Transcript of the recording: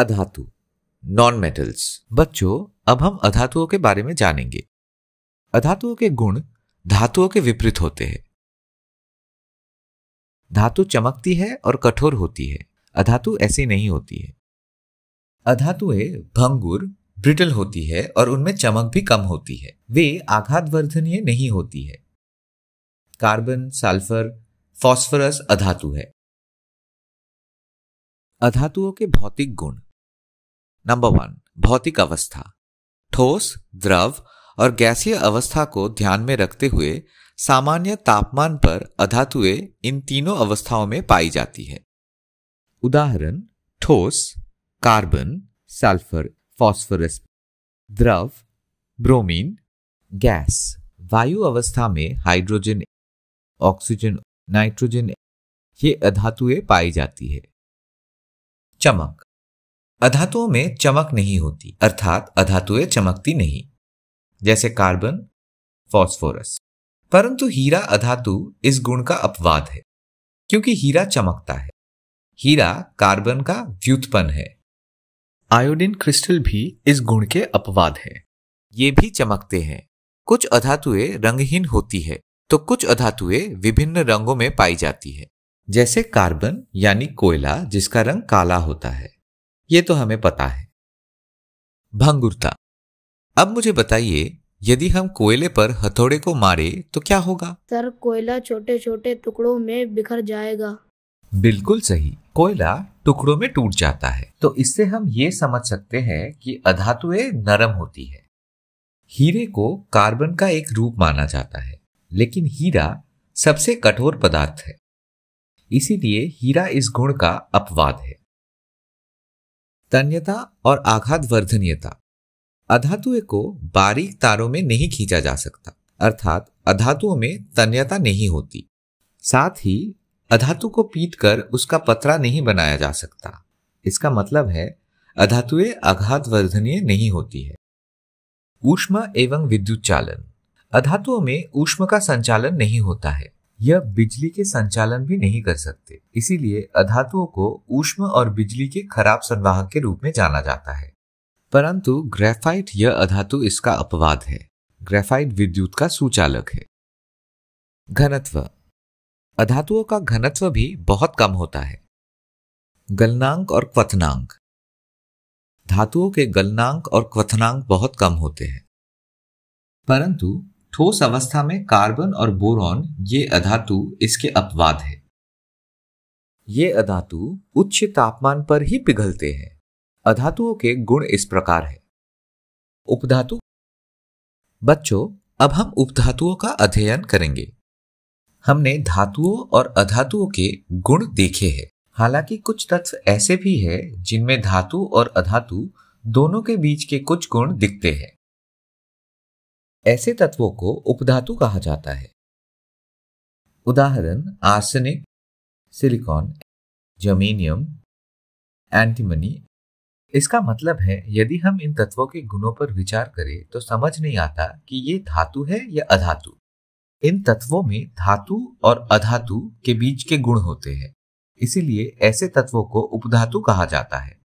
अधातु non metals बच्चों अब हम अधातुओं के बारे में जानेंगे अधातुओं के गुण धातुओं के विपरीत होते हैं धातु चमकती है और कठोर होती है अधातु ऐसी नहीं होती है अधातुए भंगुर ब्रिटल होती है और उनमें चमक भी कम होती है वे आघात वर्धनीय नहीं होती है कार्बन सल्फर फास्फोरस अधातु है अधातुओं के भौतिक गुण नंबर वन भौतिक अवस्था ठोस द्रव और गैसीय अवस्था को ध्यान में रखते हुए सामान्य तापमान पर अधातुएं इन तीनों अवस्थाओं में पाई जाती है उदाहरण ठोस कार्बन सल्फर फॉस्फोरस द्रव ब्रोमीन गैस वायु अवस्था में हाइड्रोजन ऑक्सीजन नाइट्रोजन ये अधातुएं पाई जाती है चमक अधातुओं में चमक नहीं होती अर्थात अधातुएं चमकती नहीं जैसे कार्बन फॉस्फोरस परंतु हीरा अधातु इस गुण का अपवाद है क्योंकि हीरा चमकता है हीरा कार्बन का व्युत्पन्न है आयोडीन क्रिस्टल भी इस गुण के अपवाद है ये भी चमकते हैं कुछ अधातुएं रंगहीन होती है तो कुछ अधातुएं विभिन्न रंगों में पाई जाती है जैसे कार्बन यानी कोयला जिसका रंग काला होता है ये तो हमें पता है भंगुरता अब मुझे बताइए यदि हम कोयले पर हथौड़े को मारे तो क्या होगा सर कोयला छोटे छोटे टुकड़ों में बिखर जाएगा बिल्कुल सही कोयला टुकड़ों में टूट जाता है तो इससे हम ये समझ सकते हैं कि अधातुए नरम होती है हीरे को कार्बन का एक रूप माना जाता है लेकिन हीरा सबसे कठोर पदार्थ है इसीलिए हीरा इस गुण का अपवाद है तन्यता और आघात वर्धनीयता अधातुए को बारीक तारों में नहीं खींचा जा सकता अर्थात अधातुओं में तन्यता नहीं होती साथ ही अधातु को पीटकर उसका पतरा नहीं बनाया जा सकता इसका मतलब है अधातुए आघात वर्धनीय नहीं होती है ऊष्मा एवं विद्युत चालन अधातुओं में ऊष्म का संचालन नहीं होता है यह बिजली के संचालन भी नहीं कर सकते इसीलिए अधातुओं को उष्म और बिजली के खराब संवाहक के रूप में जाना जाता है परंतु ग्रेफाइट यह अधातु इसका अपवाद है ग्रेफाइट विद्युत का सुचालक है घनत्व अधातुओं का घनत्व भी बहुत कम होता है गलनांक और क्वथनांक धातुओं के गलनांक और क्वथनांक बहुत कम होते हैं परंतु ठोस अवस्था में कार्बन और बोरॉन ये अधातु इसके अपवाद है ये अधातु उच्च तापमान पर ही पिघलते हैं अधातुओं के गुण इस प्रकार है उपधातु बच्चों अब हम उपधातुओं का अध्ययन करेंगे हमने धातुओं और अधातुओं के गुण देखे हैं हालांकि कुछ तत्व ऐसे भी हैं जिनमें धातु और अधातु दोनों के बीच के कुछ गुण दिखते हैं ऐसे तत्वों को उपधातु कहा जाता है उदाहरण आर्सेनिक सिलिकॉन जर्मेनियम एंटीमनी इसका मतलब है यदि हम इन तत्वों के गुणों पर विचार करें तो समझ नहीं आता कि ये धातु है या अधातु इन तत्वों में धातु और अधातु के बीच के गुण होते हैं इसीलिए ऐसे तत्वों को उपधातु कहा जाता है